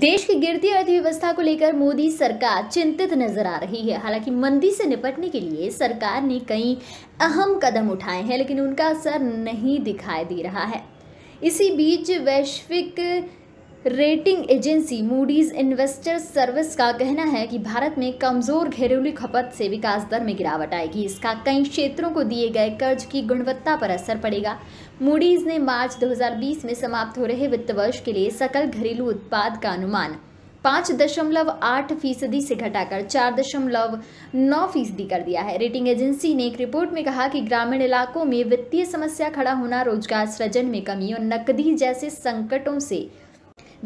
देश की गिरती अर्थव्यवस्था को लेकर मोदी सरकार चिंतित नजर आ रही है हालांकि मंदी से निपटने के लिए सरकार ने कई अहम कदम उठाए हैं लेकिन उनका असर नहीं दिखाई दे रहा है इसी बीच वैश्विक rating agency Moody's investor service का कहना है कि भारत में कमजोर घरेलू खपत से विकास दर में गिरावट आएगी इसका कई क्षेत्रों को दिए गए कर्ज की गुणवत्ता पर असर पड़ेगा मूडीज ने मार्च 2020 में समाप्त हो रहे वित्त वर्ष के लिए सकल घरेलू उत्पाद का अनुमान पाँच दशमलव आठ फीसदी से घटाकर चार दशमलव नौ फीसदी कर दिया है रेटिंग एजेंसी ने एक रिपोर्ट में कहा कि ग्रामीण इलाकों में वित्तीय समस्या खड़ा होना रोजगार सृजन में कमी और नकदी जैसे संकटों से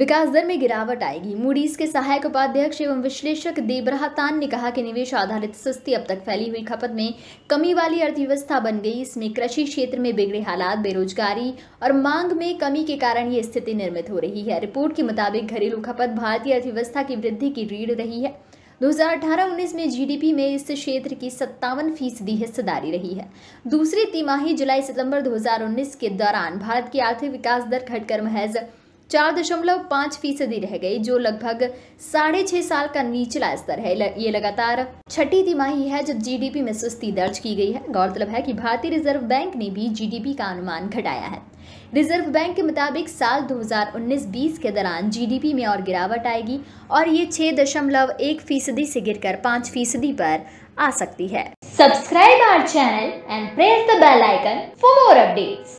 विकास दर में गिरावट आएगी मूडीज के सहायक उपाध्यक्ष एवं विश्लेषक देबराहतान ने कहा कि निवेश आधारित सस्ती अब तक फैली हुई खपत में कमी वाली अर्थव्यवस्था बन गई इसमें कृषि क्षेत्र में बिगड़े हालात बेरोजगारी और मांग में कमी के कारण ये स्थिति निर्मित हो रही है रिपोर्ट के मुताबिक घरेलू खपत भारतीय अर्थव्यवस्था की वृद्धि की रीढ़ रही है 2018-19 में जीडीपी में इस क्षेत्र की सत्तावन फीसदी हिस्सेदारी रही है दूसरी तिमाही जुलाई सितंबर 2019 के दौरान भारत की आर्थिक विकास दर घटकर महज चार दशमलव पाँच फीसदी रह गई जो लगभग साढ़े छह साल का निचला स्तर है ये लगातार छठी तिमाही है जब जीडीपी में सुस्ती दर्ज की गई है गौरतलब है कि भारतीय रिजर्व बैंक ने भी जीडीपी का अनुमान घटाया है रिजर्व बैंक के मुताबिक साल 2019-20 के दौरान जीडीपी में और गिरावट आएगी और ये छह दशमलव एक फीसदी से कर पाँच फीसदी पर आ सकती है subscribe our channel and press the bell icon for more update